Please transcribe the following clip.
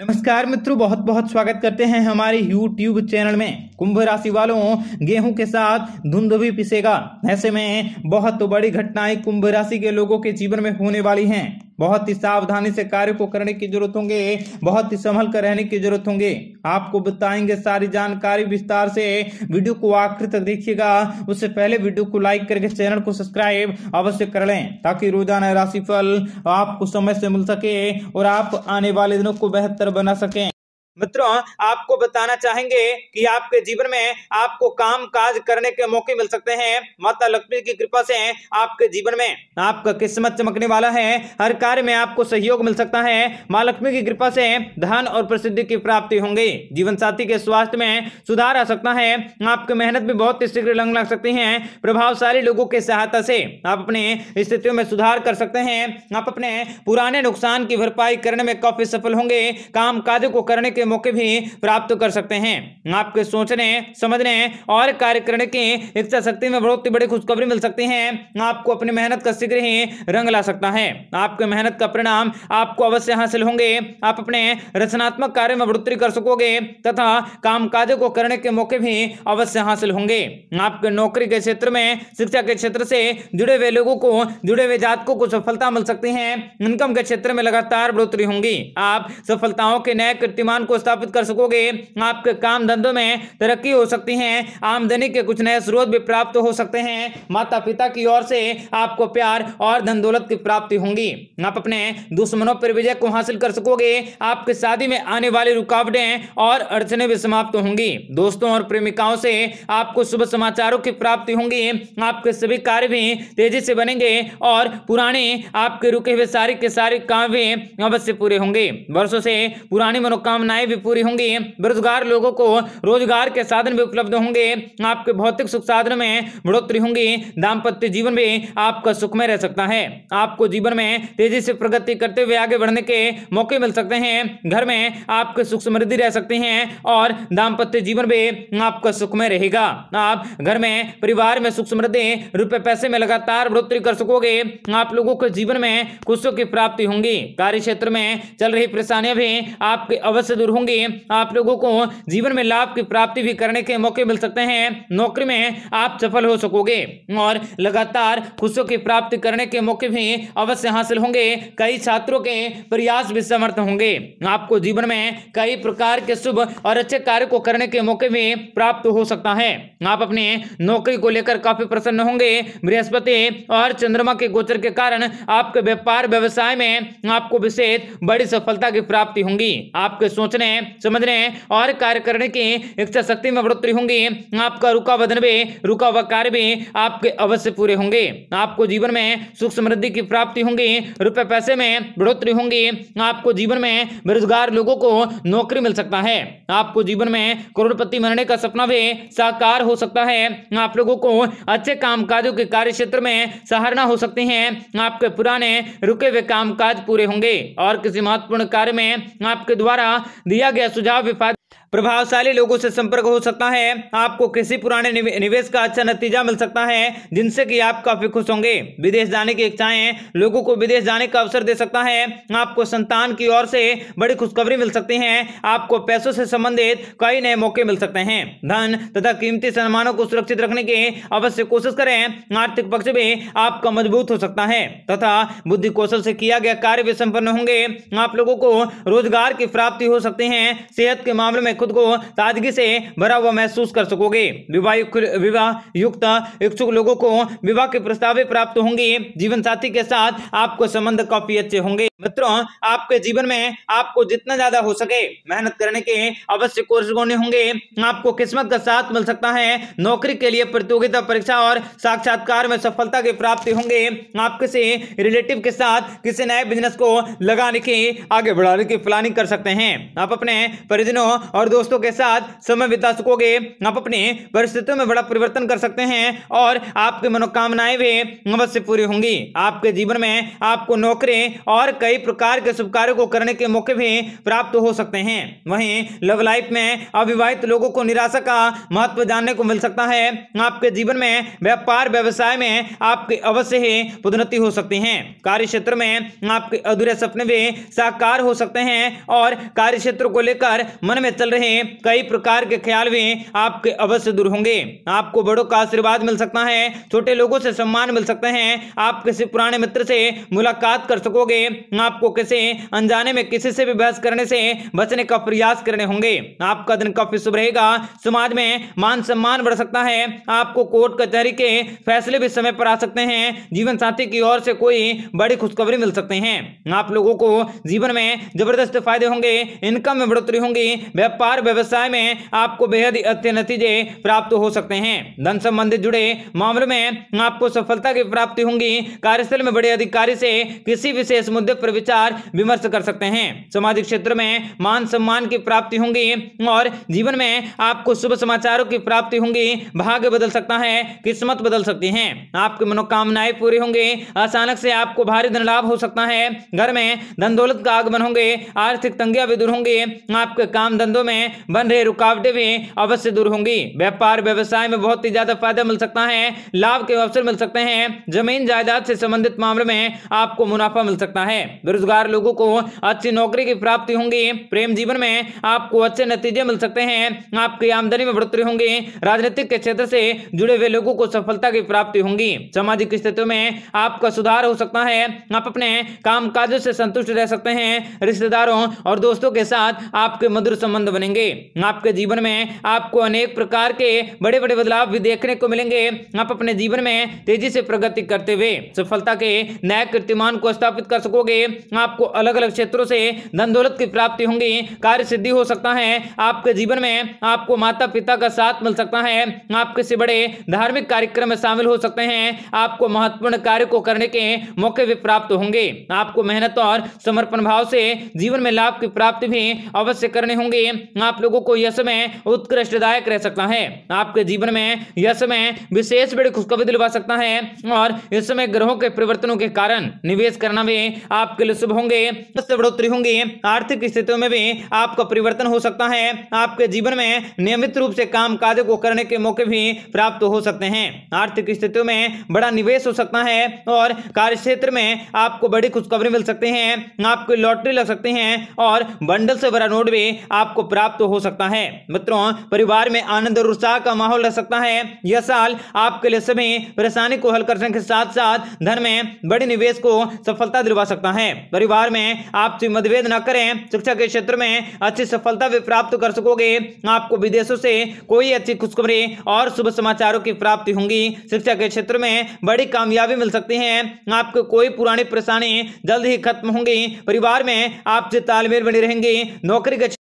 नमस्कार मित्रों बहुत बहुत स्वागत करते हैं हमारे YouTube चैनल में कुंभ राशि वालों गेहूं के साथ धुंध भी पिसेगा ऐसे में बहुत बड़ी घटनाएं कुंभ राशि के लोगों के जीवन में होने वाली हैं बहुत ही सावधानी से कार्य को करने की जरूरत होंगे बहुत ही संभल कर रहने की जरूरत होंगे आपको बताएंगे सारी जानकारी विस्तार से वीडियो को आखिर तक देखिएगा उससे पहले वीडियो को लाइक करके चैनल को सब्सक्राइब अवश्य कर लें ताकि रोजाना राशिफल आपको समय से मिल सके और आप आने वाले दिनों को बेहतर बना सकें मित्रों आपको बताना चाहेंगे कि आपके जीवन में आपको काम काज करने के मौके मिल सकते हैं माता लक्ष्मी की कृपा से आपके जीवन में आपका किस्मत चमकने वाला है हर कार्य में आपको सहयोग मिल सकता है माँ लक्ष्मी की कृपा से धन और प्रसिद्धि की प्राप्ति होंगी जीवन साथी के स्वास्थ्य में सुधार आ सकता है आपकी मेहनत भी बहुत शीघ्र लंग लग सकती है प्रभावशाली लोगों की सहायता से आप अपने स्थितियों में सुधार कर सकते हैं आप अपने पुराने नुकसान की भरपाई करने में काफी सफल होंगे काम को करने के मौके भी प्राप्त कर सकते हैं आपके सोचने समझने और कार्य करने की इच्छा शक्ति में बहुत ही बड़ी खुशखबरी मिल सकती है आपको अपनी मेहनत का शीघ्र ही रंग ला सकता है आपके मेहनत का परिणाम आपको अवश्य हासिल होंगे आप अपने रचनात्मक कार्य में बढ़ोतरी कर सकोगे तथा काम को करने के मौके भी अवश्य हासिल होंगे आपके नौकरी के क्षेत्र में शिक्षा के क्षेत्र से जुड़े हुए लोगों को जुड़े हुए जातकों को सफलता मिल सकती है इनकम के क्षेत्र में लगातार बढ़ोतरी होंगी आप सफलताओं के नए कीर्तिमान को स्थापित कर सकोगे आपके काम धंधों में तरक्की हो सकती है आमदनी के कुछ नए स्रोत भी प्राप्त हो सकते हैं माता पिता की ओर से आपको प्यार और धन दौलत की प्राप्ति होंगी आप अपने दुश्मनों पर विजय को हासिल कर सकोगे आपके शादी में आने वाली रुकावटें और अड़चने भी समाप्त होंगी दोस्तों और प्रेमिकाओं से आपको शुभ समाचारों की प्राप्ति होंगी आपके सभी कार्य भी तेजी से बनेंगे और पुराने आपके रुके हुए सारे के सारे काम भी अवश्य पूरे होंगे वर्षों से पुरानी मनोकामनाएं भी पूरी होंगी बेरोजगार लोगों को रोजगार के साधन भी उपलब्ध होंगे आपके भौतिक सुख साधन में बढ़ोतरी होंगी दाम्पत्य जीवन भी आपका सुखमय रह सकता है आपको जीवन में तेजी से प्रगति करते हुए आगे बढ़ने के मौके मिल सकते हैं घर में आपके सुख समृद्धि रह सकते हैं और दाम्पत्य जीवन भी आपका सुखमय रहेगा आप घर में परिवार में सुख समृद्धि रुपए पैसे में लगातार बढ़ोतरी कर सकोगे आप लोगों के जीवन में खुशियों की प्राप्ति होंगी कार्य क्षेत्र में चल रही परेशानियां भी आपके अवश्य दूर दूर होंगे आप लोगों को जीवन में लाभ की प्राप्ति भी करने के मौके मिल सकते हैं नौकरी में आप सफल हो सकोगे और लगातार खुशियों की प्राप्ति करने के मौके भी अवश्य हासिल होंगे कई छात्रों के प्रयास भी समर्थ होंगे आपको जीवन में कई प्रकार के शुभ और अच्छे कार्य को करने के मौके भी प्राप्त हो सकता है आप अपने नौकरी को लेकर काफी प्रसन्न होंगे बृहस्पति और चंद्रमा के गोचर के कारण आपके व्यापार व्यवसाय में आपको विशेष बड़ी सफलता की प्राप्ति होंगी आपके सोचने समझ रहे हैं और कार्य करने की इच्छा शक्ति में बढ़ोतरी होंगी आपका रुका वधन भी रुका हुआ कार्य भी आपके अवश्य पूरे होंगे आपको जीवन में सुख समृद्धि की प्राप्ति होंगी रुपए पैसे में बढ़ोतरी होंगी आपको जीवन में बेरोजगार लोगों को नौकरी मिल सकता है आपको जीवन में करोड़पति मरने का सपना भी साकार हो सकता है आप लोगों को अच्छे काम काजों के कार्य क्षेत्र में सहारना हो सकती है आपके पुराने रुके हुए काम काज पूरे होंगे और किसी महत्वपूर्ण कार्य में आपके द्वारा दिया गया सुझाव विफाद प्रभावशाली लोगों से संपर्क हो सकता है आपको किसी पुराने निवेश का अच्छा नतीजा मिल सकता है जिनसे कि आप काफी खुश होंगे विदेश जाने की इच्छाएं लोगों को विदेश जाने का अवसर दे सकता है आपको संतान की ओर से बड़ी खुशखबरी मिल सकती है आपको पैसों से संबंधित कई नए मौके मिल सकते हैं धन तथा कीमती सम्मानों को सुरक्षित रखने की अवश्य कोशिश करें आर्थिक पक्ष भी आपका मजबूत हो सकता है तथा बुद्धि कौशल से किया गया कार्य भी संपन्न होंगे आप लोगों को रोजगार की प्राप्ति हो सकती है सेहत के मामले में खुद को ताजगी से भरा हुआ महसूस कर सकोगे विवाह विवाह युक्त इच्छुक लोगों को विवाह के प्रस्तावे प्राप्त होंगे जीवन साथी के साथ आपको संबंध काफी अच्छे होंगे मित्रों आपके जीवन में आपको जितना ज्यादा हो सके मेहनत करने के अवश्य कोर्स होने होंगे आपको किस्मत का साथ मिल सकता है नौकरी के लिए प्रतियोगिता परीक्षा और साक्षात्कार में सफलता की प्राप्ति होंगे आप किसी रिलेटिव के साथ किसी नए बिजनेस को लगाने के आगे बढ़ाने की प्लानिंग कर सकते हैं आप अपने परिजनों और और दोस्तों के साथ समय बिता सकोगे आप अपने परिस्थितियों में बड़ा परिवर्तन कर सकते हैं और आपकी मनोकामनाएं भी अवश्य पूरी होंगी आपके जीवन में आपको नौकरी और कई प्रकार के शुभ कार्यों को करने के मौके भी प्राप्त हो सकते हैं वहीं लव लाइफ में अविवाहित लोगों को निराशा का महत्व जानने को मिल सकता है आपके जीवन में व्यापार व्यवसाय में आपकी अवश्य ही पदोन्नति हो सकती है कार्य क्षेत्र में आपके अधूरे सपने भी साकार हो सकते हैं और कार्य क्षेत्र को लेकर मन में चल रहे रहे हैं कई प्रकार के ख्याल भी आपके अवश्य दूर होंगे आपको बड़ों का आशीर्वाद मिल सकता है छोटे लोगों से सम्मान मिल सकते हैं आप किसी पुराने मित्र से मुलाकात कर सकोगे आपको किसी अनजाने में किसी से भी बहस करने से बचने का प्रयास करने होंगे आपका दिन काफी शुभ रहेगा समाज में मान सम्मान बढ़ सकता है आपको कोर्ट कचहरी के फैसले भी समय पर आ सकते हैं जीवन साथी की ओर से कोई बड़ी खुशखबरी मिल सकते हैं आप लोगों को जीवन में जबरदस्त फायदे होंगे इनकम में बढ़ोतरी होंगी व्यापार व्यापार व्यवसाय में आपको बेहद अच्छे नतीजे प्राप्त हो सकते हैं धन संबंधित जुड़े मामलों में आपको सफलता की प्राप्ति होंगी कार्यस्थल में बड़े अधिकारी से किसी विशेष मुद्दे पर विचार विमर्श कर सकते हैं सामाजिक क्षेत्र में मान सम्मान की प्राप्ति होंगी और जीवन में आपको शुभ समाचारों की प्राप्ति होंगी भाग्य बदल सकता है किस्मत बदल सकती है आपकी मनोकामनाएं पूरी होंगी अचानक से आपको भारी धन लाभ हो सकता है घर में धन दौलत का आगमन होंगे आर्थिक तंगिया भी दूर होंगी आपके काम धंधों में हैं बन रहे रुकावटें भी अवश्य दूर होंगी व्यापार व्यवसाय में बहुत ही ज्यादा फायदा मिल सकता है लाभ के अवसर मिल सकते हैं जमीन जायदाद से संबंधित मामले में आपको मुनाफा मिल सकता है बेरोजगार लोगों को अच्छी नौकरी की प्राप्ति होंगी प्रेम जीवन में आपको अच्छे नतीजे मिल सकते हैं आपकी आमदनी में बढ़ोतरी होंगी राजनीतिक के क्षेत्र से जुड़े हुए लोगों को सफलता की प्राप्ति होंगी सामाजिक स्थितियों में आपका सुधार हो सकता है आप अपने काम काजों से संतुष्ट रह सकते हैं रिश्तेदारों और दोस्तों के साथ आपके मधुर संबंध बने बनेंगे आपके जीवन में आपको अनेक प्रकार के बड़े बड़े बदलाव भी देखने को मिलेंगे आप अपने जीवन में तेजी से प्रगति करते हुए सफलता के नए कीर्तिमान को स्थापित कर सकोगे आपको अलग अलग क्षेत्रों से धन दौलत की प्राप्ति होंगी कार्य सिद्धि हो सकता है आपके जीवन में आपको माता पिता का साथ मिल सकता है आप किसी बड़े धार्मिक कार्यक्रम में शामिल हो सकते हैं आपको महत्वपूर्ण कार्य को करने के मौके भी प्राप्त होंगे आपको मेहनत और समर्पण भाव से जीवन में लाभ की प्राप्ति भी अवश्य करने होंगे आप लोगों को यह समय उत्कृष्टदायक रह सकता है आपके जीवन में यह समय विशेष बड़ी खुशखबरी दिलवा सकता है और इस समय ग्रहों के परिवर्तनों के कारण निवेश करना भी आपके लिए शुभ होंगे बढ़ोतरी होंगी आर्थिक स्थितियों में भी आपका परिवर्तन हो सकता है आपके जीवन में नियमित रूप से काम कार्य को करने के मौके भी प्राप्त हो सकते हैं आर्थिक स्थितियों में बड़ा निवेश हो सकता है और कार्य क्षेत्र में आपको बड़ी खुशखबरी मिल सकती है आपको लॉटरी लग सकती है और बंडल से भरा नोट भी आपको प्राप्त प्राप्त हो सकता है मित्रों परिवार में आनंद और उत्साह का माहौल रह सकता है यह साल आपके लिए सभी परेशानी को हल करने के साथ साथ धन में बड़े निवेश को सफलता दिलवा सकता है परिवार में आप मतभेद न करें शिक्षा के क्षेत्र में अच्छी सफलता भी प्राप्त कर सकोगे आपको विदेशों से कोई अच्छी खुशखबरी और शुभ समाचारों की प्राप्ति होंगी शिक्षा के क्षेत्र में बड़ी कामयाबी मिल सकती है आपको कोई पुरानी परेशानी जल्द ही खत्म होंगी परिवार में आपसे तालमेल बनी रहेंगी नौकरी के